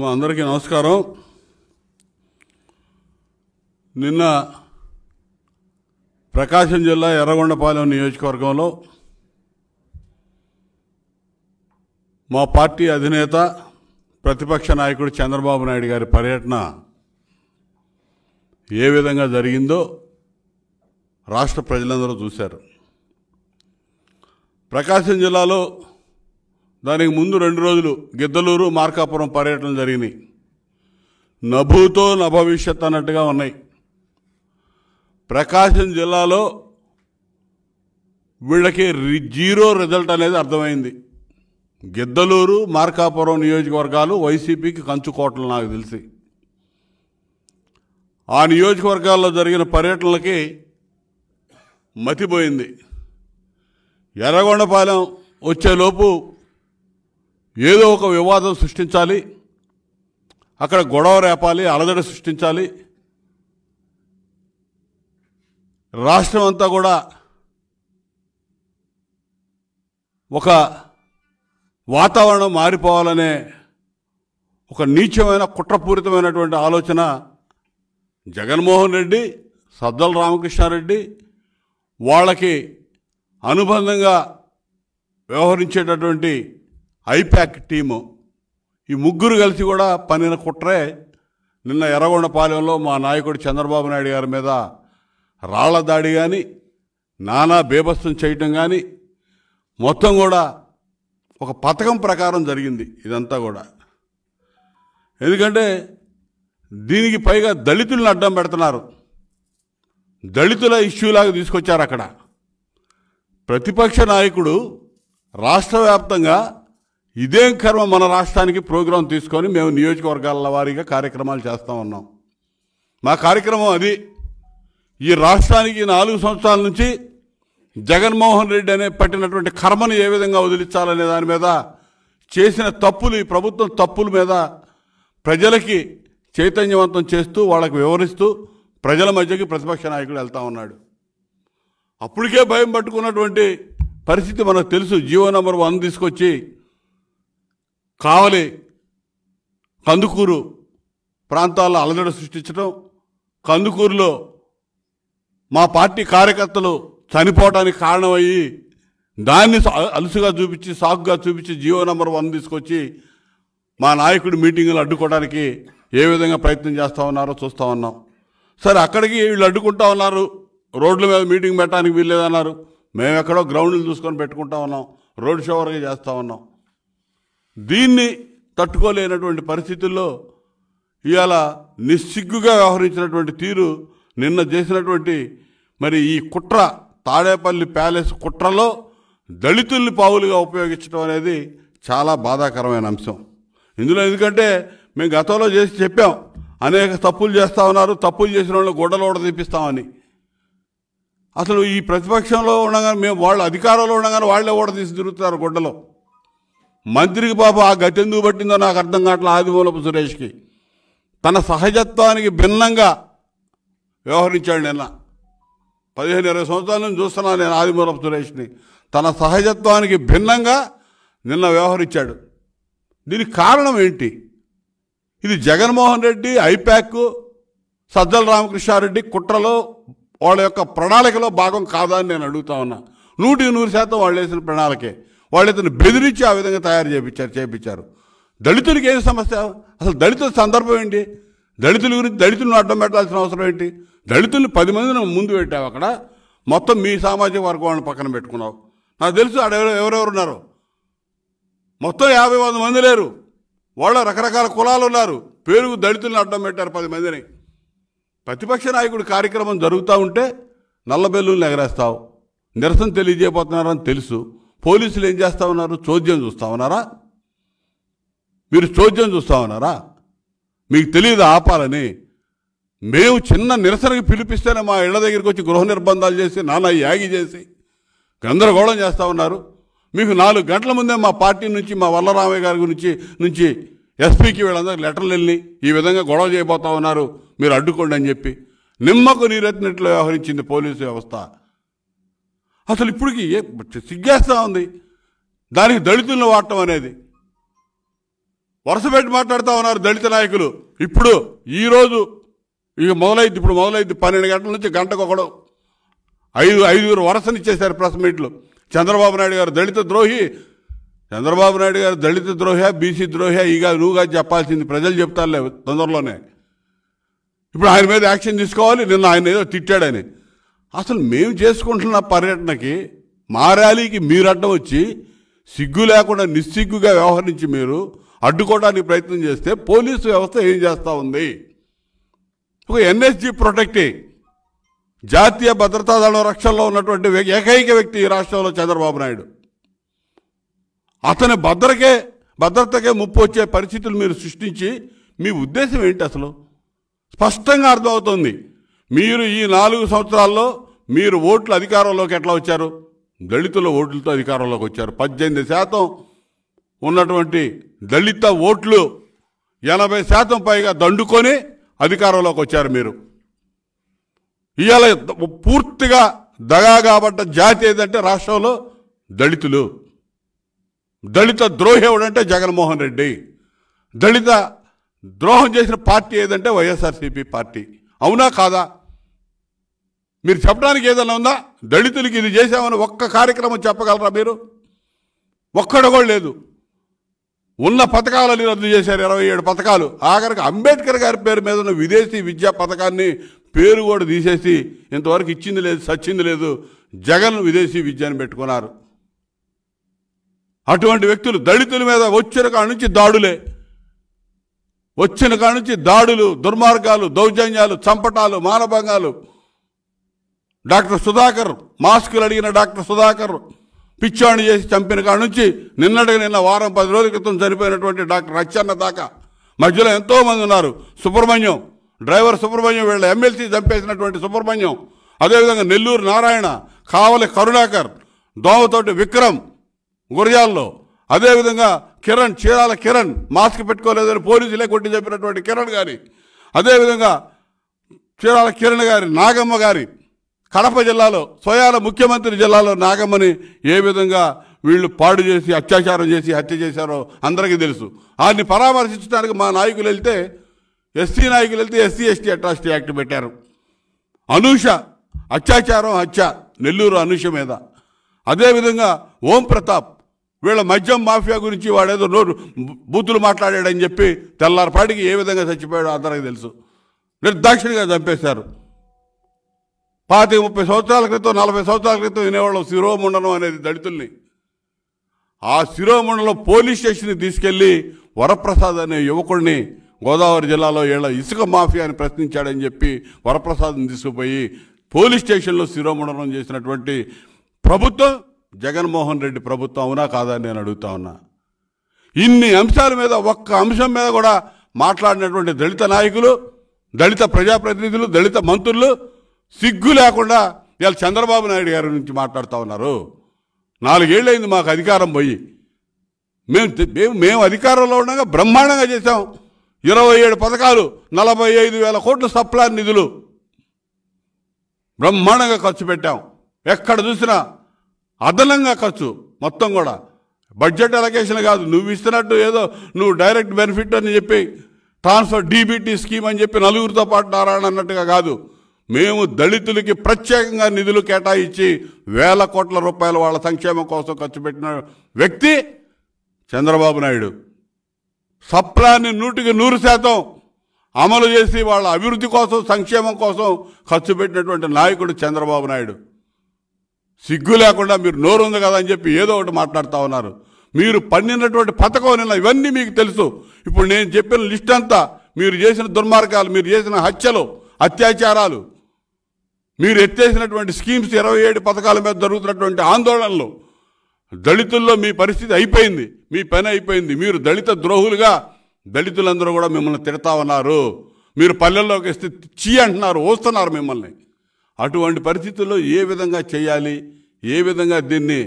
మా అందరికీ నమస్కారం నిన్న ప్రకాశం జిల్లా ఎర్రగొండపాలెం నియోజకవర్గంలో మా పార్టీ అధినేత ప్రతిపక్ష నాయకుడు చంద్రబాబు నాయుడు గారి పర్యటన ఏ విధంగా జరిగిందో రాష్ట్ర ప్రజలందరూ చూశారు ప్రకాశం జిల్లాలో దానికి ముందు రెండు రోజులు గిద్దలూరు మార్కాపురం పర్యటన జరిగినాయి నభూతో నభవిష్యత్ అన్నట్టుగా ఉన్నాయి ప్రకాశం జిల్లాలో వీళ్ళకి జీరో రిజల్ట్ అనేది అర్థమైంది గిద్దలూరు మార్కాపురం నియోజకవర్గాలు వైసీపీకి కంచుకోవటం నాకు తెలిసి ఆ నియోజకవర్గాల్లో జరిగిన పర్యటనలకి మతిపోయింది ఎర్రగొండపాలెం వచ్చేలోపు ఏదో ఒక వివాదం సృష్టించాలి అక్కడ గొడవ రేపాలి అలదడి సృష్టించాలి రాష్ట్రం అంతా కూడా ఒక వాతావరణం మారిపోవాలనే ఒక నీచమైన కుట్రపూరితమైనటువంటి ఆలోచన జగన్మోహన్ రెడ్డి సద్దల రామకృష్ణారెడ్డి వాళ్ళకి అనుబంధంగా వ్యవహరించేటటువంటి ఐప్యాక్ టీము ఈ ముగ్గురు కలిసి కూడా పనిన కుట్రే నిన్న ఎర్రగొండపాలెంలో మా నాయకుడు చంద్రబాబు నాయుడు గారి మీద రాళ్ల దాడి కానీ నానా బేబస్తం చేయటం కానీ మొత్తం కూడా ఒక పథకం ప్రకారం జరిగింది ఇదంతా కూడా ఎందుకంటే దీనికి పైగా దళితులను అడ్డం పెడుతున్నారు దళితుల ఇష్యూలాగా తీసుకొచ్చారు అక్కడ ప్రతిపక్ష నాయకుడు రాష్ట్ర వ్యాప్తంగా ఇదేం కర్మ మన రాష్ట్రానికి ప్రోగ్రాం తీసుకొని మేము నియోజకవర్గాల వారీగా కార్యక్రమాలు చేస్తూ ఉన్నాం మా కార్యక్రమం అది ఈ రాష్ట్రానికి నాలుగు సంవత్సరాల నుంచి జగన్మోహన్ రెడ్డి అనే పట్టినటువంటి కర్మను ఏ విధంగా వదిలించాలనే దాని మీద చేసిన తప్పులు ఈ ప్రభుత్వం తప్పుల మీద ప్రజలకి చైతన్యవంతం చేస్తూ వాళ్ళకు వివరిస్తూ ప్రజల మధ్యకి ప్రతిపక్ష నాయకుడు వెళ్తా ఉన్నాడు అప్పటికే భయం పట్టుకున్నటువంటి పరిస్థితి మనకు తెలుసు జీవో నెంబర్ వన్ తీసుకొచ్చి కావలి కందుకూరు ప్రాంతాల్లో అలజడ సృష్టించడం కందుకూరులో మా పార్టీ కార్యకర్తలు చనిపోవడానికి కారణమయ్యి దాన్ని అలుసుగా చూపించి సాకుగా చూపించి జియో నెంబర్ వన్ తీసుకొచ్చి మా నాయకుడు మీటింగులు అడ్డుకోవడానికి ఏ విధంగా ప్రయత్నం చేస్తూ ఉన్నారో చూస్తూ ఉన్నాం సరే అక్కడికి వీళ్ళు అడ్డుకుంటా ఉన్నారు రోడ్ల మీద మీటింగ్ పెట్టడానికి వీల్లేదన్నారు మేము ఎక్కడో గ్రౌండ్లు చూసుకొని పెట్టుకుంటా ఉన్నాం రోడ్ షో వరకు చేస్తూ ఉన్నాం దీన్ని తట్టుకోలేనటువంటి పరిస్థితుల్లో ఇవాళ నిస్సిగ్గుగా వ్యవహరించినటువంటి తీరు నిన్న చేసినటువంటి మరి ఈ కుట్ర తాడేపల్లి ప్యాలెస్ కుట్రలో దళితుల్ని పావులుగా ఉపయోగించడం అనేది చాలా బాధాకరమైన అంశం ఇందులో ఎందుకంటే మేము గతంలో చేసి చెప్పాం అనేక తప్పులు చేస్తూ ఉన్నారు తప్పులు చేసిన వాళ్ళు గొడవలు తీపిస్తామని అసలు ఈ ప్రతిపక్షంలో ఉండగానే మేము వాళ్ళు అధికారంలో ఉండగానే వాళ్ళే తీసి తిరుగుతున్నారు గొడ్డలో మంత్రికి పాప ఆ గతి ఎందుకు పట్టిందో నాకు అర్థం కావట్లేదు ఆదిమూలపు సురేష్కి తన సహజత్వానికి భిన్నంగా వ్యవహరించాడు నిన్న పదిహేను ఇరవై సంవత్సరాల నుంచి చూస్తున్నాను నేను ఆదిమూలపు సురేష్ని తన సహజత్వానికి భిన్నంగా నిన్న వ్యవహరించాడు దీనికి కారణం ఏంటి ఇది జగన్మోహన్ రెడ్డి ఐప్యాక్ సజ్జల రామకృష్ణారెడ్డి కుట్రలో వాళ్ళ యొక్క ప్రణాళికలో భాగం కాదా అని నేను అడుగుతా ఉన్నా నూటి నూరు శాతం వాళ్ళు వేసిన ప్రణాళికే వాళ్ళు ఇతను బెదిరించి ఆ విధంగా తయారు చేయించారు చేయించారు దళితులకి ఏం సమస్య అసలు దళితుల సందర్భం ఏంటి దళితుల గురించి దళితులను అడ్డం పెట్టాల్సిన అవసరం ఏంటి దళితులను పది మందిని ముందు పెట్టావు అక్కడ మొత్తం మీ సామాజిక వర్గం వాళ్ళని పక్కన పెట్టుకున్నావు నాకు తెలుసు ఆడ ఎవరెవరు ఉన్నారు మొత్తం యాభై వంద మంది లేరు వాళ్ళ రకరకాల కులాలు ఉన్నారు పేరుకు దళితులను అడ్డం పెట్టారు పది మందిని ప్రతిపక్ష నాయకుడు కార్యక్రమం జరుగుతూ ఉంటే నల్లబెల్లులు ఎగరేస్తావు నిరసన తెలియజేయబోతున్నారని తెలుసు పోలీసులు ఏం చేస్తా ఉన్నారు చోద్యం చూస్తా ఉన్నారా మీరు చోద్యం చూస్తా ఉన్నారా మీకు తెలియదు ఆపాలని మేము చిన్న నిరసనకి పిలిపిస్తేనే మా ఇళ్ల దగ్గరికి వచ్చి గృహ నిర్బంధాలు చేసి నానా యాగి చేసి గందరగోళం చేస్తూ ఉన్నారు మీకు నాలుగు గంటల ముందే మా పార్టీ నుంచి మా వల్లరామయ్య గారి గురించి నుంచి ఎస్పీకి వీళ్ళందరూ లెటర్లు వెళ్ళి ఈ విధంగా గొడవ చేయబోతా ఉన్నారు మీరు అడ్డుకోండి అని చెప్పి నిమ్మకు నీరెత్తినట్లు వ్యవహరించింది పోలీసు వ్యవస్థ అసలు ఇప్పటికి సిగ్గేస్తూ ఉంది దానికి దళితులను వాడటం అనేది వరుస పెట్టి మాట్లాడుతూ ఉన్నారు దళిత నాయకులు ఇప్పుడు ఈరోజు ఇక మొదలైంది ఇప్పుడు మొదలైంది పన్నెండు గంటల నుంచి గంటకు ఒకడు ఐదు ఐదుగురు ఇచ్చేశారు ప్రెస్ మీట్లు చంద్రబాబు నాయుడు గారు దళిత ద్రోహి చంద్రబాబు నాయుడు గారు దళిత ద్రోహ బీసీ ద్రోహ ఈగా నువ్వుగా చెప్పాల్సింది ప్రజలు చెప్తారులే తొందరలోనే ఇప్పుడు ఆయన మీద యాక్షన్ తీసుకోవాలి నిన్న ఆయన ఏదో తిట్టాడని అసలు మేము చేసుకుంటున్న పర్యటనకి మా ర్యాలీకి మీరు అడ్డం వచ్చి సిగ్గు లేకుండా నిస్సిగ్గుగా వ్యవహరించి మీరు అడ్డుకోవడానికి ప్రయత్నం చేస్తే పోలీసు వ్యవస్థ ఏం చేస్తూ ఉంది ఒక ఎన్ఎస్జీ ప్రొటెక్టే జాతీయ భద్రతా దళం రక్షణలో ఉన్నటువంటి ఏకైక వ్యక్తి ఈ రాష్ట్రంలో చంద్రబాబు నాయుడు అతని భద్రకే భద్రతకే ముప్పు వచ్చే పరిస్థితులు మీరు సృష్టించి మీ ఉద్దేశం ఏంటి అసలు స్పష్టంగా అర్థమవుతుంది మీరు ఈ నాలుగు సంవత్సరాల్లో మీరు ఓట్లు అధికారంలోకి ఎట్లా వచ్చారు దళితుల ఓట్లతో అధికారంలోకి వచ్చారు పద్దెనిమిది శాతం ఉన్నటువంటి దళిత ఓట్లు ఎనభై శాతం పైగా దండుకొని అధికారంలోకి వచ్చారు మీరు ఇవాళ పూర్తిగా దగా కాబట్ట జాతి ఏదంటే రాష్ట్రంలో దళితులు దళిత ద్రోహేవుడంటే జగన్మోహన్ రెడ్డి దళిత ద్రోహం చేసిన పార్టీ ఏదంటే వైఎస్ఆర్సీపీ పార్టీ అవునా కాదా మీరు చెప్పడానికి ఏదైనా ఉందా దళితులకి ఇది చేశామని ఒక్క కార్యక్రమం చెప్పగలరా మీరు ఒక్కడు కూడా లేదు ఉన్న పథకాలని రద్దు చేశారు ఇరవై ఏడు పథకాలు ఆఖరికి అంబేద్కర్ గారి పేరు మీద ఉన్న విదేశీ విద్యా పథకాన్ని పేరు కూడా తీసేసి ఇంతవరకు ఇచ్చింది లేదు సచ్చింది లేదు జగన్ విదేశీ విద్యను పెట్టుకున్నారు అటువంటి వ్యక్తులు దళితుల మీద వచ్చిన కాడి నుంచి దాడులే వచ్చిన కాడి నుంచి దాడులు దుర్మార్గాలు దౌర్జన్యాలు చంపటాలు మానభంగాలు డాక్టర్ సుధాకర్ మాస్కులు అడిగిన డాక్టర్ సుధాకర్ పిచ్చాణి చేసి చంపిన కాడ నుంచి నిన్నటికి నిన్న వారం పది రోజుల క్రితం చనిపోయినటువంటి డాక్టర్ అచ్చన్న దాకా మధ్యలో ఎంతోమంది ఉన్నారు సుబ్రహ్మణ్యం డ్రైవర్ సుబ్రహ్మణ్యం వీళ్ళ ఎమ్మెల్సీ చంపేసినటువంటి సుబ్రహ్మణ్యం అదేవిధంగా నెల్లూరు నారాయణ కావలి కరుణాకర్ దోమతోటి విక్రమ్ గురజాల్లో అదేవిధంగా కిరణ్ చీరాల కిరణ్ మాస్క్ పెట్టుకోలేదని పోలీసులే కొట్టి చెప్పినటువంటి కిరణ్ గారి అదేవిధంగా చీరాల కిరణ్ గారి నాగమ్మ గారి కడప జిల్లాలో స్వయాల ముఖ్యమంత్రి జిల్లాలో నాగమ్మని ఏ విధంగా వీళ్ళు పాడు చేసి అత్యాచారం చేసి హత్య చేశారో అందరికీ తెలుసు వారిని పరామర్శించడానికి మా నాయకులు వెళ్తే ఎస్సీ నాయకులు వెళ్తే ఎస్సీ ఎస్టీ అట్రాసిటీ యాక్ట్ పెట్టారు అనూష అత్యాచారం హత్య నెల్లూరు అనూష మీద అదేవిధంగా ఓం ప్రతాప్ వీళ్ళ మద్యం మాఫియా గురించి వాడేదో నోరు బూతులు మాట్లాడాడని చెప్పి తెల్లారపాటికి ఏ విధంగా చచ్చిపోయాడో అందరికీ తెలుసు నిర్దాక్షిణిగా చంపేశారు పాతి ముప్పై సంవత్సరాల క్రితం నలభై సంవత్సరాల క్రితం వినేవాళ్ళం శిరోమండలం అనేది దళితుల్ని ఆ శిరోమండలం పోలీస్ స్టేషన్కి తీసుకెళ్లి వరప్రసాద్ అనే యువకుడిని గోదావరి జిల్లాలో ఏళ్ళ ఇసుక మాఫియా అని ప్రశ్నించాడని చెప్పి వరప్రసాద్ని తీసుకుపోయి పోలీస్ స్టేషన్లో శిరోమండనం చేసినటువంటి ప్రభుత్వం జగన్మోహన్ రెడ్డి ప్రభుత్వం అవునా కాదా నేను అడుగుతా ఉన్నా ఇన్ని అంశాల మీద ఒక్క అంశం మీద కూడా మాట్లాడినటువంటి దళిత నాయకులు దళిత ప్రజాప్రతినిధులు దళిత మంత్రులు సిగ్గు లేకుండా వీళ్ళు చంద్రబాబు నాయుడు గారి నుంచి మాట్లాడుతూ ఉన్నారు నాలుగేళ్ళైంది మాకు అధికారం పోయి మేము మేము మేము అధికారంలో ఉండగా బ్రహ్మాండంగా చేశాం ఇరవై ఏడు పథకాలు నలభై ఐదు వేల కోట్ల సప్లై నిధులు బ్రహ్మాండంగా ఖర్చు పెట్టాం ఎక్కడ చూసినా అదనంగా ఖర్చు మొత్తం కూడా బడ్జెట్ అలకేషన్ కాదు నువ్వు ఇస్తున్నట్టు ఏదో నువ్వు డైరెక్ట్ బెనిఫిట్ అని చెప్పి ట్రాన్స్ఫర్ డీబీటీ స్కీమ్ అని చెప్పి నలుగురితో పాటు నారాయణ అన్నట్టుగా కాదు మేము దళితులకి ప్రత్యేకంగా నిధులు కేటాయించి వేల కోట్ల రూపాయలు వాళ్ళ సంక్షేమం కోసం ఖర్చు పెట్టిన వ్యక్తి చంద్రబాబు నాయుడు సప్లాన్ని నూటికి నూరు శాతం అమలు చేసి వాళ్ళ అభివృద్ధి కోసం సంక్షేమం కోసం ఖర్చు పెట్టినటువంటి నాయకుడు చంద్రబాబు నాయుడు సిగ్గు లేకుండా మీరు నోరు ఉంది కదా అని చెప్పి ఏదో ఒకటి మాట్లాడుతూ ఉన్నారు మీరు పండినటువంటి పథకం నిన్న ఇవన్నీ మీకు తెలుసు ఇప్పుడు నేను చెప్పిన లిస్ట్ అంతా మీరు చేసిన దుర్మార్గాలు మీరు చేసిన హత్యలు అత్యాచారాలు మీరు ఎత్తేసినటువంటి స్కీమ్స్ ఇరవై ఏడు పథకాల మీద జరుగుతున్నటువంటి ఆందోళనలు దళితుల్లో మీ పరిస్థితి అయిపోయింది మీ పని అయిపోయింది మీరు దళిత ద్రోహులుగా దళితులందరూ కూడా మిమ్మల్ని తిడతా ఉన్నారు మీరు పల్లెల్లోకి వస్తే చీ అంటున్నారు ఓస్తున్నారు మిమ్మల్ని అటువంటి పరిస్థితుల్లో ఏ విధంగా చేయాలి ఏ విధంగా దీన్ని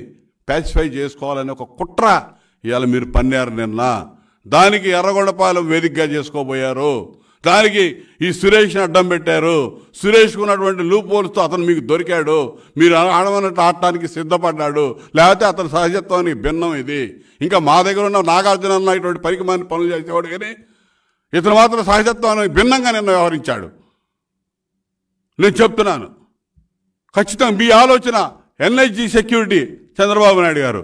ప్యాసిఫై చేసుకోవాలనే ఒక కుట్ర ఇవాళ మీరు పన్నారు నిన్న దానికి ఎర్రగొండపాలెం వేదికగా చేసుకోబోయారు దానికి ఈ సురేష్ని అడ్డం పెట్టారు సురేష్కు ఉన్నటువంటి పోల్స్తో అతను మీకు దొరికాడు మీరు ఆడమన్నట్టు ఆడటానికి సిద్ధపడ్డాడు లేకపోతే అతని సహజత్వానికి భిన్నం ఇది ఇంకా మా దగ్గర ఉన్న నాగార్జున అన్నటువంటి పరికమాన్ని పనులు చేసేవాడు కానీ ఇతను మాత్రం సహజత్వానికి భిన్నంగా నిన్న వ్యవహరించాడు నేను చెప్తున్నాను ఖచ్చితంగా మీ ఆలోచన ఎన్హెచ్జి సెక్యూరిటీ చంద్రబాబు నాయుడు గారు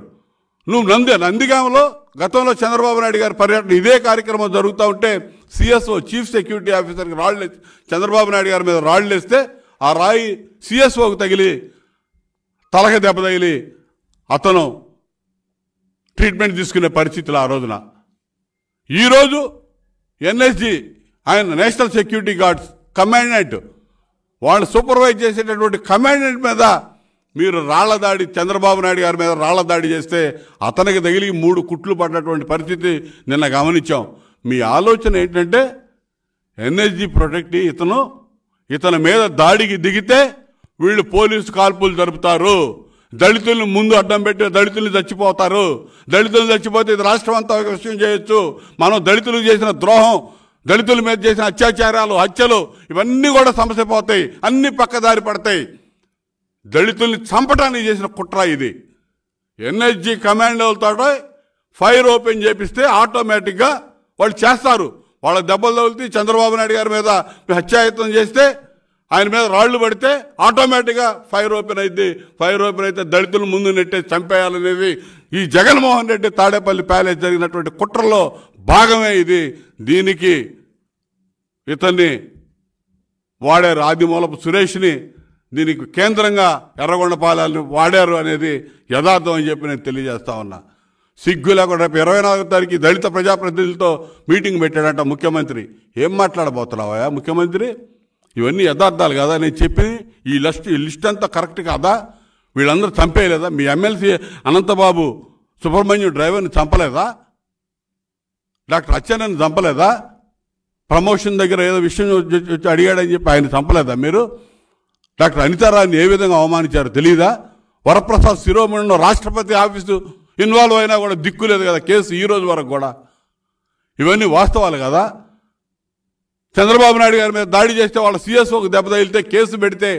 నువ్వు నంది నందిగామలో గతంలో చంద్రబాబు నాయుడు గారి పర్యటన ఇదే కార్యక్రమం జరుగుతూ ఉంటే సిఎస్ఓ చీఫ్ సెక్యూరిటీ ఆఫీసర్కి రాళ్ళు చంద్రబాబు నాయుడు గారి మీద రాళ్ళు వేస్తే ఆ రాయి సిఎస్ఓకి తగిలి తలక దెబ్బ తగిలి అతను ట్రీట్మెంట్ తీసుకునే పరిస్థితులు ఆ రోజున ఈరోజు ఎన్ఎస్జి ఆయన నేషనల్ సెక్యూరిటీ గార్డ్స్ కమాండెంట్ వాళ్ళు సూపర్వైజ్ చేసేటటువంటి కమాండెంట్ మీద మీరు దాడి చంద్రబాబు నాయుడు గారి మీద దాడి చేస్తే అతనికి తగిలి మూడు కుట్లు పడినటువంటి పరిస్థితి నిన్న గమనించాం మీ ఆలోచన ఏంటంటే ఎన్ఎస్జి ప్రొటెక్ట్ ఇతను ఇతని మీద దాడికి దిగితే వీళ్ళు పోలీసు కాల్పులు జరుపుతారు దళితులను ముందు అడ్డం పెట్టి దళితులు చచ్చిపోతారు దళితులు చచ్చిపోతే ఇది రాష్ట్రం అంతా విషయం చేయొచ్చు మనం దళితులు చేసిన ద్రోహం దళితుల మీద చేసిన అత్యాచారాలు హత్యలు ఇవన్నీ కూడా సమస్య పోతాయి అన్ని పక్కదారి పడతాయి దళితుల్ని చంపటానికి చేసిన కుట్ర ఇది ఎన్ఎస్జి కమాండోలతో ఫైర్ ఓపెన్ చేపిస్తే ఆటోమేటిక్గా వాళ్ళు చేస్తారు వాళ్ళ దెబ్బలు తగిలితే చంద్రబాబు నాయుడు గారి మీద హత్యాయత్నం చేస్తే ఆయన మీద రాళ్లు పడితే ఆటోమేటిక్గా ఫైర్ ఓపెన్ అయింది ఫైర్ ఓపెన్ అయితే దళితులు ముందు నెట్టే చంపేయాలనేది ఈ జగన్మోహన్ రెడ్డి తాడేపల్లి ప్యాలెస్ జరిగినటువంటి కుట్రలో భాగమే ఇది దీనికి ఇతన్ని వాడే రాదిమూలపు సురేష్ని దీనికి కేంద్రంగా ఎర్రగొండపాలెలను వాడారు అనేది యథార్థం అని చెప్పి నేను తెలియజేస్తా ఉన్నా సిగ్గు లేకుండా రేపు ఇరవై నాలుగో తారీఖు దళిత ప్రజాప్రతినిధులతో మీటింగ్ పెట్టాడంట ముఖ్యమంత్రి ఏం మాట్లాడబోతున్నావా ముఖ్యమంత్రి ఇవన్నీ యథార్థాలు కదా నేను చెప్పి ఈ లిస్ట్ ఈ లిస్ట్ అంతా కరెక్ట్ కాదా వీళ్ళందరూ చంపేయలేదా మీ ఎమ్మెల్సీ అనంతబాబు సుబ్రహ్మణ్యం డ్రైవర్ని చంపలేదా డాక్టర్ అచ్చెన్నని చంపలేదా ప్రమోషన్ దగ్గర ఏదో విషయం అడిగాడని చెప్పి ఆయన చంపలేదా మీరు డాక్టర్ అనితారాన్ని ఏ విధంగా అవమానించారో తెలియదా వరప్రసాద్ శిరోమణిలో రాష్ట్రపతి ఆఫీసు ఇన్వాల్వ్ అయినా కూడా దిక్కు లేదు కదా కేసు ఈ రోజు వరకు కూడా ఇవన్నీ వాస్తవాలు కదా చంద్రబాబు నాయుడు గారి మీద దాడి చేస్తే వాళ్ళ సిఎస్ఓకి దెబ్బ తగిలితే కేసు పెడితే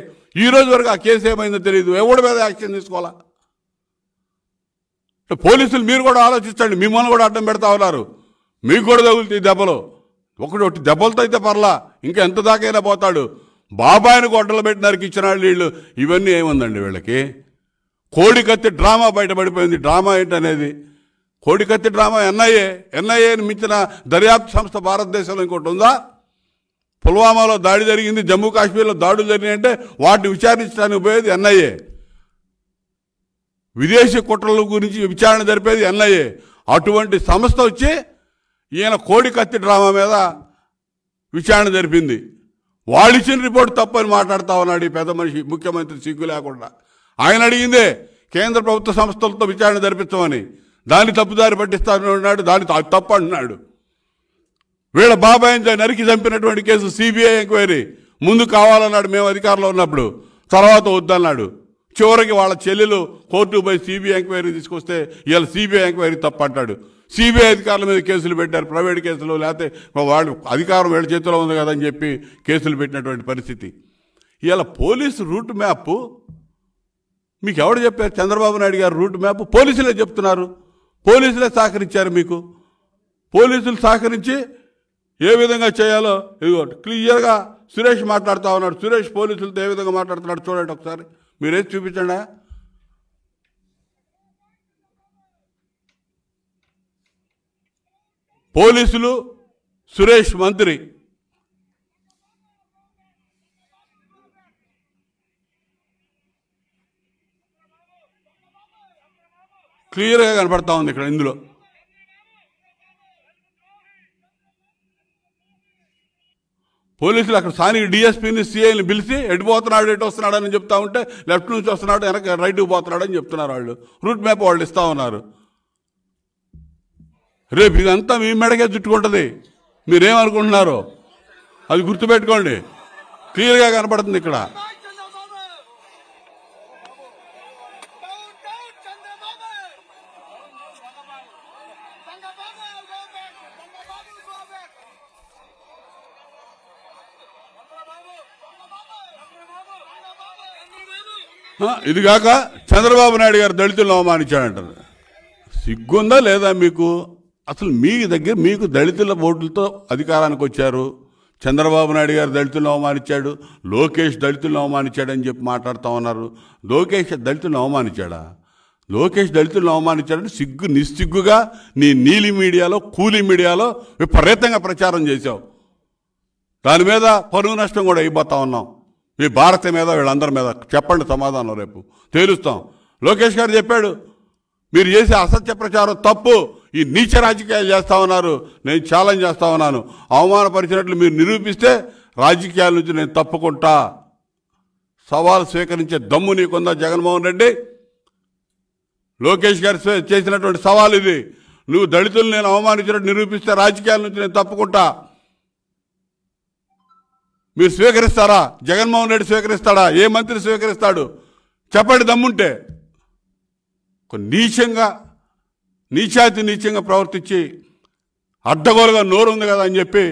ఈ రోజు వరకు ఆ కేసు ఏమైందో తెలియదు ఎవడి మీద యాక్షన్ తీసుకోవాలా పోలీసులు మీరు కూడా ఆలోచించండి మిమ్మల్ని కూడా అడ్డం పెడతా ఉన్నారు మీకు కూడా తగులుతాయి దెబ్బలు ఒకటి ఒకటి దెబ్బలతో అయితే పర్లా ఇంకా ఎంత దాకైనా పోతాడు బాబాయిని గొడ్డలు పెట్టి ఇచ్చిన వీళ్ళు ఇవన్నీ ఏముందండి వీళ్ళకి కోడికత్తి డ్రామా బయటపడిపోయింది డ్రామా ఏంటనేది కోడికత్తి డ్రామా ఎన్ఐఏ ఎన్ఐఏని మించిన దర్యాప్తు సంస్థ భారతదేశంలో ఇంకోటి ఉందా పుల్వామాలో దాడి జరిగింది జమ్మూ కాశ్మీర్లో దాడులు జరిగినాయంటే వాటిని విచారించడానికి పోయేది ఎన్ఐఏ విదేశీ కుట్రల గురించి విచారణ జరిపేది ఎన్ఐఏ అటువంటి సంస్థ వచ్చి ఈయన కోడికత్తి డ్రామా మీద విచారణ జరిపింది వాళ్ళు ఇచ్చిన రిపోర్ట్ తప్పని మాట్లాడుతా ఉన్నాడు ఈ పెద్ద మనిషి ముఖ్యమంత్రి సిగ్గు లేకుండా ఆయన అడిగిందే కేంద్ర ప్రభుత్వ సంస్థలతో విచారణ జరిపించమని దాన్ని తప్పుదారి పట్టిస్తానని ఉన్నాడు దాన్ని తప్పు అంటున్నాడు వీళ్ళ బాబాయిని నరికి చంపినటువంటి కేసు సిబిఐ ఎంక్వైరీ ముందు కావాలన్నాడు మేము అధికారంలో ఉన్నప్పుడు తర్వాత వద్దన్నాడు చివరికి వాళ్ళ చెల్లెలు కోర్టు పోయి సిబిఐ ఎంక్వైరీ తీసుకొస్తే ఇవాళ సిబిఐ ఎంక్వైరీ తప్ప అంటాడు సిబిఐ అధికారుల మీద కేసులు పెట్టారు ప్రైవేట్ కేసులు లేకపోతే వాళ్ళు అధికారం వీళ్ళ చేతిలో ఉంది కదని చెప్పి కేసులు పెట్టినటువంటి పరిస్థితి ఇవాళ పోలీసు రూట్ మ్యాప్ మీకు ఎవడు చెప్పారు చంద్రబాబు నాయుడు గారు రూట్ మ్యాప్ పోలీసులే చెప్తున్నారు పోలీసులే సహకరించారు మీకు పోలీసులు సహకరించి ఏ విధంగా చేయాలో ఇదిగో క్లియర్గా సురేష్ మాట్లాడుతూ ఉన్నాడు సురేష్ పోలీసులతో ఏ విధంగా మాట్లాడుతున్నాడు చూడండి ఒకసారి మీరేది చూపించండా పోలీసులు సురేష్ మంత్రి క్లియర్గా కనపడతా ఉంది ఇక్కడ ఇందులో పోలీసులు అక్కడ స్థానిక డిఎస్పీని సీఐని పిలిచి ఎటు పోతున్నాడు ఎటు వస్తున్నాడు అని చెప్తా ఉంటే లెఫ్ట్ నుంచి వస్తున్నాడు వెనక రైట్కి పోతున్నాడు అని చెప్తున్నారు వాళ్ళు రూట్ మ్యాప్ వాళ్ళు ఇస్తా ఉన్నారు రేపు ఇదంతా మీ మెడకే చుట్టుకుంటుంది మీరేమనుకుంటున్నారు అది గుర్తుపెట్టుకోండి క్లియర్గా కనపడుతుంది ఇక్కడ ఇది కాక చంద్రబాబు నాయుడు గారు దళితులను అవమానించాడంటారు సిగ్గుందా లేదా మీకు అసలు మీ దగ్గర మీకు దళితుల ఓట్లతో అధికారానికి వచ్చారు చంద్రబాబు నాయుడు గారు దళితులను అవమానించాడు లోకేష్ దళితులను అవమానించాడు అని చెప్పి మాట్లాడుతూ ఉన్నారు లోకేష్ దళితులను అవమానించాడా లోకేష్ దళితులను అవమానించాడని సిగ్గు నిస్సిగ్గుగా నీ నీలి మీడియాలో కూలీ మీడియాలో విపరీతంగా ప్రచారం చేశావు దాని మీద పరువు నష్టం కూడా అయిపోతా ఉన్నాం ఈ భారత మీద వీళ్ళందరి మీద చెప్పండి సమాధానం రేపు తేలుస్తాం లోకేష్ గారు చెప్పాడు మీరు చేసే అసత్య ప్రచారం తప్పు ఈ నీచ రాజకీయాలు చేస్తా ఉన్నారు నేను ఛాలెంజ్ చేస్తా ఉన్నాను అవమానపరిచినట్లు మీరు నిరూపిస్తే రాజకీయాల నుంచి నేను తప్పుకుంటా సవాల్ స్వీకరించే దమ్ము నీకుందా జగన్మోహన్ రెడ్డి లోకేష్ గారు చేసినటువంటి సవాల్ ఇది నువ్వు దళితులు నేను అవమానించినట్టు నిరూపిస్తే రాజకీయాల నుంచి నేను తప్పుకుంటా మీరు స్వీకరిస్తారా జగన్మోహన్ రెడ్డి స్వీకరిస్తాడా ఏ మంత్రి స్వీకరిస్తాడు చెప్పండి దమ్ముంటే నీచంగా నీచాతి నీచంగా ప్రవర్తించి అడ్డగోలుగా నోరు ఉంది కదా అని చెప్పి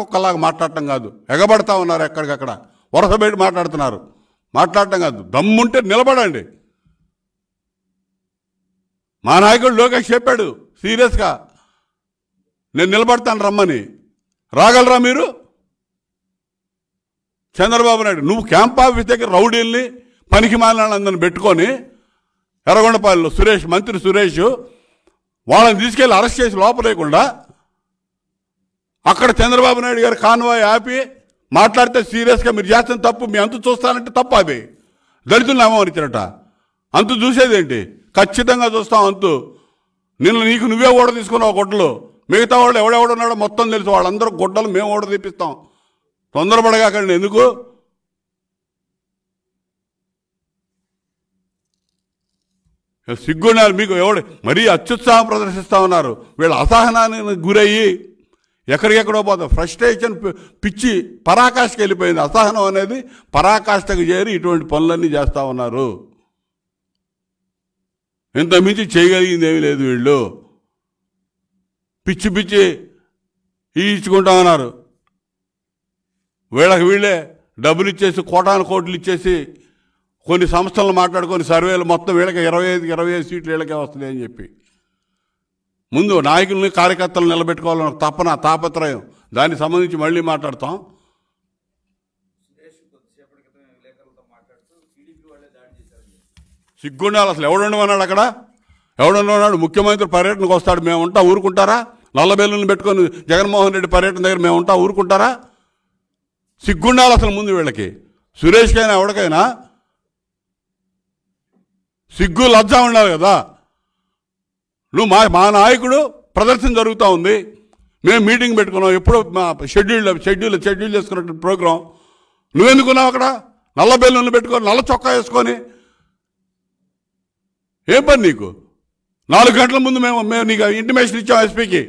కుక్కలాగా మాట్లాడటం కాదు ఎగబడతా ఉన్నారు ఎక్కడికక్కడ వరస బయట మాట్లాడుతున్నారు మాట్లాడటం కాదు దమ్ముంటే నిలబడండి మా నాయకుడు లోకేష్ చెప్పాడు సీరియస్గా నేను నిలబడతాను రమ్మని రాగలరా మీరు చంద్రబాబు నాయుడు నువ్వు క్యాంప్ ఆఫీస్ దగ్గర రౌడీల్ని పనికి మాలని పెట్టుకొని ఎర్రగొండపాలెంలో సురేష్ మంత్రి సురేష్ వాళ్ళని తీసుకెళ్లి అరెస్ట్ చేసి లోపలేకుండా అక్కడ చంద్రబాబు నాయుడు గారు కాన్వాయ్ ఆపి మాట్లాడితే సీరియస్గా మీరు చేస్తున్న తప్పు మీ అంత చూస్తానంటే తప్పు అవి దళితులు నామవరించినట అంత చూసేదేంటి ఖచ్చితంగా చూస్తాం అంతు నిన్ను నీకు నువ్వే ఓడ తీసుకున్నావు గుడ్డలు మిగతా వాళ్ళు ఎవడెవడున్నాడో మొత్తం తెలుసు వాళ్ళందరూ గుడ్డలు మేము ఓడ తీపిస్తాం తొందరపడగాకండి ఎందుకు సిగ్గున్నారు మీకు ఎవడు మరీ అత్యుత్సాహం ప్రదర్శిస్తూ ఉన్నారు వీళ్ళ అసహనానికి గురయ్యి ఎక్కడికెక్కడో పోతాం ఫ్రస్ట్రేషన్ పిచ్చి పరాకాష్ఠకి వెళ్ళిపోయింది అసహనం అనేది పరాకాష్ఠకు చేరి ఇటువంటి పనులన్నీ చేస్తూ ఉన్నారు ఇంత మించి చేయగలిగింది ఏమీ లేదు వీళ్ళు పిచ్చి పిచ్చి ఈ ఇచ్చుకుంటా ఉన్నారు వీళ్ళకి వీళ్ళే డబ్బులు ఇచ్చేసి కోటాను కోట్లు ఇచ్చేసి కొన్ని సంస్థలను మాట్లాడుకొని సర్వేలు మొత్తం వీళ్ళకి ఇరవై ఐదు ఇరవై ఐదు సీట్లు వీళ్ళకే వస్తున్నాయి అని చెప్పి ముందు నాయకులని కార్యకర్తలు నిలబెట్టుకోవాలని తపన తాపత్రయం దానికి సంబంధించి మళ్ళీ మాట్లాడతాం సిగ్గుండాలి అసలు ఎవడుండమన్నాడు అక్కడ ఎవడుండమన్నాడు ముఖ్యమంత్రి పర్యటనకు వస్తాడు మేము ఉంటా ఊరుకుంటారా నల్లబెల్లుని పెట్టుకొని జగన్మోహన్ రెడ్డి పర్యటన దగ్గర మేము ఉంటా ఊరుకుంటారా సిగ్గుండాలి అసలు ముందు వీళ్ళకి సురేష్కైనా ఎవరికైనా సిగ్గు లజ్జ ఉండాలి కదా నువ్వు మా మా నాయకుడు ప్రదర్శన జరుగుతూ ఉంది మేము మీటింగ్ పెట్టుకున్నాం ఎప్పుడో మా షెడ్యూల్ షెడ్యూల్ షెడ్యూల్ చేసుకున్నటువంటి ప్రోగ్రాం నువ్వెందుకున్నావు అక్కడ నల్ల బెల్లులు పెట్టుకొని నల్ల చొక్కా వేసుకొని ఏం పని నీకు నాలుగు గంటల ముందు మేము మేము నీకు ఇంటిమేషన్ ఇచ్చాం ఎస్పీకి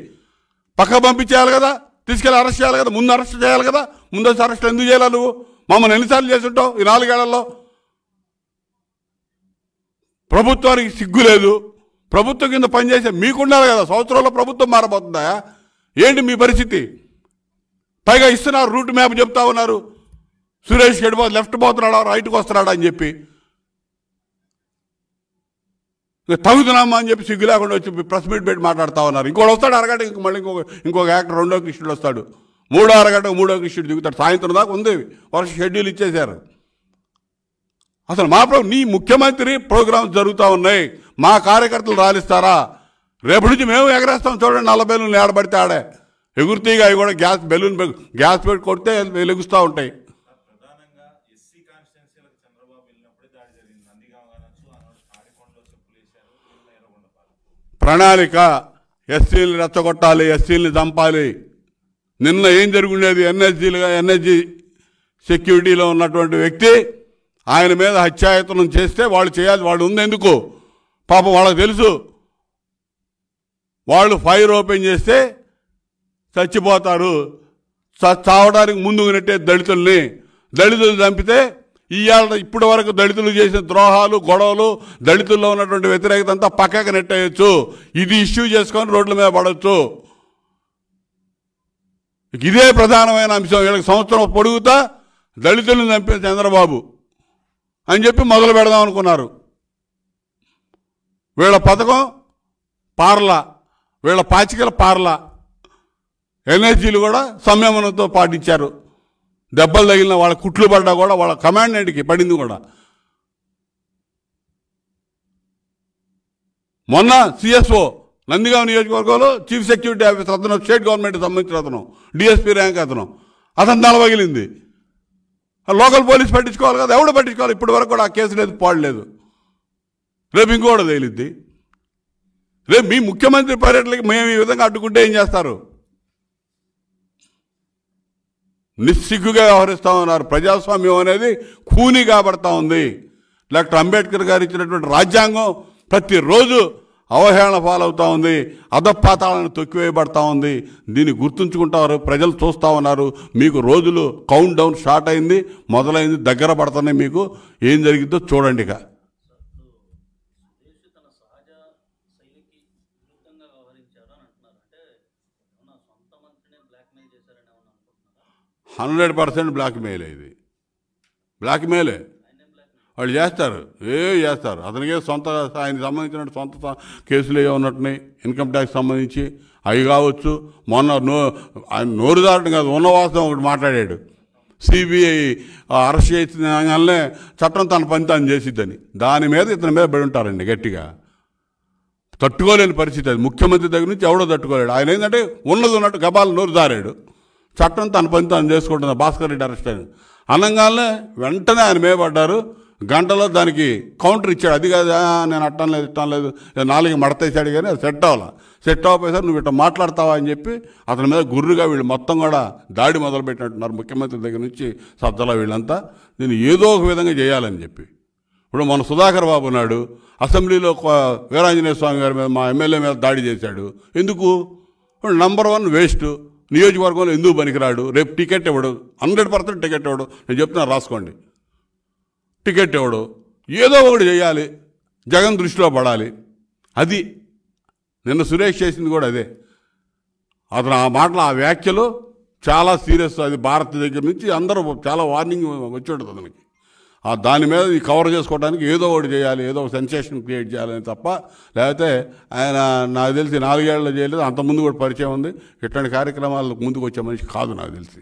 పక్క పంపించేయాలి కదా తీసుకెళ్ళి అరెస్ట్ చేయాలి కదా ముందు అరెస్ట్ చేయాలి కదా ముందస్తు అరెస్టులు ఎందుకు చేయాలా నువ్వు మమ్మల్ని ఎన్నిసార్లు చేస్తుంటావు ఈ నాలుగేళ్లలో ప్రభుత్వానికి సిగ్గు లేదు ప్రభుత్వం కింద పనిచేసే మీకుండాలి కదా సంవత్సరంలో ప్రభుత్వం మారబోతుందా ఏంటి మీ పరిస్థితి పైగా ఇస్తున్నారు రూట్ మ్యాప్ చెప్తా ఉన్నారు సురేష్ గడిపో లెఫ్ట్ పోతున్నాడా రైట్కి వస్తున్నాడా అని చెప్పి తగుతున్నామా అని చెప్పి సిగ్గు లేకుండా వచ్చి ప్రెస్ మీట్ పెట్టి మాట్లాడుతూ ఉన్నారు ఇంకోటి వస్తాడు అరగడానికి ఇంకో మళ్ళీ ఇంకొక ఇంకొక యాక్టర్ రెండో కృష్ణుడు వస్తాడు మూడో అరగంట మూడో షెడ్యూల్ దిగుతాడు సాయంత్రం దాకా ఉంది వర్ష షెడ్యూల్ ఇచ్చేశారు అసలు మా నీ ముఖ్యమంత్రి ప్రోగ్రామ్స్ జరుగుతూ ఉన్నాయి మా కార్యకర్తలు రాలిస్తారా రేపు నుంచి మేము ఎగరేస్తాం చూడండి నల్ల బెలూన్లు ఏడబడితే ఆడే ఎగురుతీగా అవి కూడా గ్యాస్ బెలూన్ గ్యాస్ పెట్టి కొడితే వెలుగుస్తూ ఉంటాయి ప్రణాళిక ఎస్సీలు రెచ్చగొట్టాలి ఎస్సీలు చంపాలి నిన్న ఏం జరుగుండేది ఎన్ఎస్జీలుగా ఎన్ఎస్జీ సెక్యూరిటీలో ఉన్నటువంటి వ్యక్తి ఆయన మీద హత్యాయతనం చేస్తే వాళ్ళు చేయాలి వాళ్ళు ఉంది ఎందుకు పాపం వాళ్ళకి తెలుసు వాళ్ళు ఫైర్ ఓపెన్ చేస్తే చచ్చిపోతారు చావడానికి ముందుకు నెట్టే దళితుల్ని దళితులు చంపితే ఇవాళ ఇప్పటి వరకు దళితులు చేసిన ద్రోహాలు గొడవలు దళితుల్లో ఉన్నటువంటి వ్యతిరేకత అంతా పక్కకు నెట్టేయచ్చు ఇది ఇష్యూ చేసుకొని రోడ్ల మీద పడవచ్చు ఇదే ప్రధానమైన అంశం వీళ్ళకి సంవత్సరం పొడుగుతా దళితులను చంపిన చంద్రబాబు అని చెప్పి మొదలు పెడదాం అనుకున్నారు వీళ్ళ పథకం పార్ల వీళ్ళ పాచికల పార్ల ఎన్ఎస్జీలు కూడా సంయమనంతో పాటించారు దెబ్బలు తగిలిన వాళ్ళ కుట్లు పడ్డా కూడా వాళ్ళ కమాండెంట్కి పడింది కూడా మొన్న సిఎస్ఓ నందిగాం నియోజకవర్గంలో చీఫ్ సెక్యూరిటీ ఆఫీసర్ అతను స్టేట్ గవర్నమెంట్కి సంబంధించిన అతను డిఎస్పీ ర్యాంక్ అతను అతను నలవగిలింది లోకల్ పోలీస్ పట్టించుకోవాలి కదా ఎవడు పట్టించుకోవాలి ఇప్పటి వరకు కూడా ఆ కేసు లేదు పాడలేదు రేపు ఇంకోటి తేలిద్ది రేపు మీ ముఖ్యమంత్రి పర్యటనకి మేము ఈ విధంగా అడ్డుకుంటే ఏం చేస్తారు నిస్సిగ్గుగా వ్యవహరిస్తూ ఉన్నారు ప్రజాస్వామ్యం అనేది కూని కాబడతా ఉంది డాక్టర్ అంబేద్కర్ గారు ఇచ్చినటువంటి రాజ్యాంగం ప్రతిరోజు అవహేళన పాలవుతూ ఉంది అధపాతాలను తొక్కివేయబడతా ఉంది దీన్ని గుర్తుంచుకుంటారు ప్రజలు చూస్తూ ఉన్నారు మీకు రోజులు కౌంట్ డౌన్ స్టార్ట్ అయింది మొదలైంది దగ్గర పడుతున్నాయి మీకు ఏం జరిగిందో చూడండి ఇక హండ్రెడ్ పర్సెంట్ బ్లాక్మెయిల్ ఇది బ్లాక్మెయిలే వాళ్ళు చేస్తారు ఏ చేస్తారు అతనికే సొంత ఆయనకి సంబంధించిన సొంత కేసులు ఏవో ఉన్నట్టున్నాయి ఇన్కమ్ ట్యాక్స్ సంబంధించి అవి కావచ్చు మొన్న నో ఆయన నోరుదారుడు కాదు ఉన్నవాసం ఒకటి మాట్లాడాడు సిబిఐ అరెస్ట్ చేసినానే చట్టం తన పని తాను చేసిద్దని దాని మీద ఇతని మీద పడి ఉంటారండి గట్టిగా తట్టుకోలేని పరిస్థితి అది ముఖ్యమంత్రి దగ్గర నుంచి ఎవడో తట్టుకోలేడు ఆయన ఏంటంటే ఉన్నది ఉన్నట్టు గబాలు నోరు దారాడు చట్టం తన పని తాను చేసుకుంటుంది భాస్కర్ రెడ్డి అరెస్ట్ అయింది అనగానే వెంటనే ఆయన మేపడ్డారు గంటలో దానికి కౌంటర్ ఇచ్చాడు అది కాదు నేను అట్టం లేదు ఇట్టం లేదు నాలుగు మడతేసాడు కానీ అది సెట్ అవ్వాలి సెట్ అవ్వసారి నువ్వు ఇట్లా మాట్లాడతావా అని చెప్పి అతని మీద గుర్రుగా వీళ్ళు మొత్తం కూడా దాడి మొదలుపెట్టినట్టున్నారు ముఖ్యమంత్రి దగ్గర నుంచి సద్దల వీళ్ళంతా నేను ఏదో ఒక విధంగా చేయాలని చెప్పి ఇప్పుడు మన సుధాకర్ బాబు నాడు అసెంబ్లీలో వీరాంజనేయ స్వామి గారి మీద మా ఎమ్మెల్యే మీద దాడి చేశాడు ఎందుకు నంబర్ వన్ వేస్ట్ నియోజకవర్గంలో ఎందుకు పనికిరాడు రేపు టికెట్ ఇవ్వడు హండ్రెడ్ పర్సెంట్ టికెట్ ఇవ్వడు నేను చెప్తున్నాను రాసుకోండి టికెట్ ఎవడు ఏదో ఒకటి చేయాలి జగన్ దృష్టిలో పడాలి అది నిన్న సురేష్ చేసింది కూడా అదే అతను ఆ మాటలు ఆ వ్యాఖ్యలు చాలా సీరియస్ అది భారత్ దగ్గర నుంచి అందరూ చాలా వార్నింగ్ వచ్చి అతనికి ఆ దాని మీద కవర్ చేసుకోవడానికి ఏదో ఒకటి చేయాలి ఏదో ఒక సెన్సేషన్ క్రియేట్ చేయాలని తప్ప లేకపోతే ఆయన నాకు తెలిసి నాలుగేళ్ళు చేయలేదు అంతకుముందు కూడా పరిచయం ఉంది ఇట్లాంటి కార్యక్రమాలకు ముందుకు వచ్చే మనిషి కాదు నాకు తెలిసి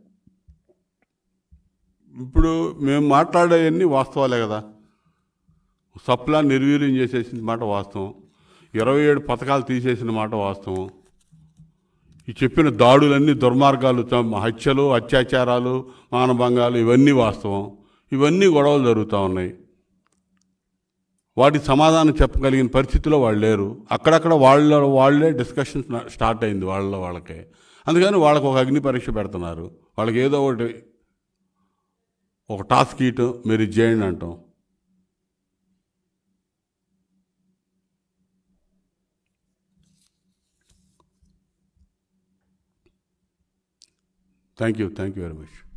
ఇప్పుడు మేము మాట్లాడేవన్నీ వాస్తవాలే కదా సప్లా నిర్వీర్యం చేసేసిన మాట వాస్తవం ఇరవై ఏడు పథకాలు తీసేసిన మాట వాస్తవం ఈ చెప్పిన దాడులన్నీ దుర్మార్గాలు హత్యలు అత్యాచారాలు మానభంగాలు ఇవన్నీ వాస్తవం ఇవన్నీ గొడవలు జరుగుతూ ఉన్నాయి వాటి సమాధానం చెప్పగలిగిన పరిస్థితిలో వాళ్ళు లేరు అక్కడక్కడ వాళ్ళ వాళ్ళే డిస్కషన్ స్టార్ట్ అయింది వాళ్ళ వాళ్ళకే అందుకని వాళ్ళకు ఒక అగ్ని పరీక్ష పెడుతున్నారు వాళ్ళకి ఏదో ఒకటి ఒక టాస్క్ ఇటు మీరు ఇది చేయండి అంటాం thank you thank you very much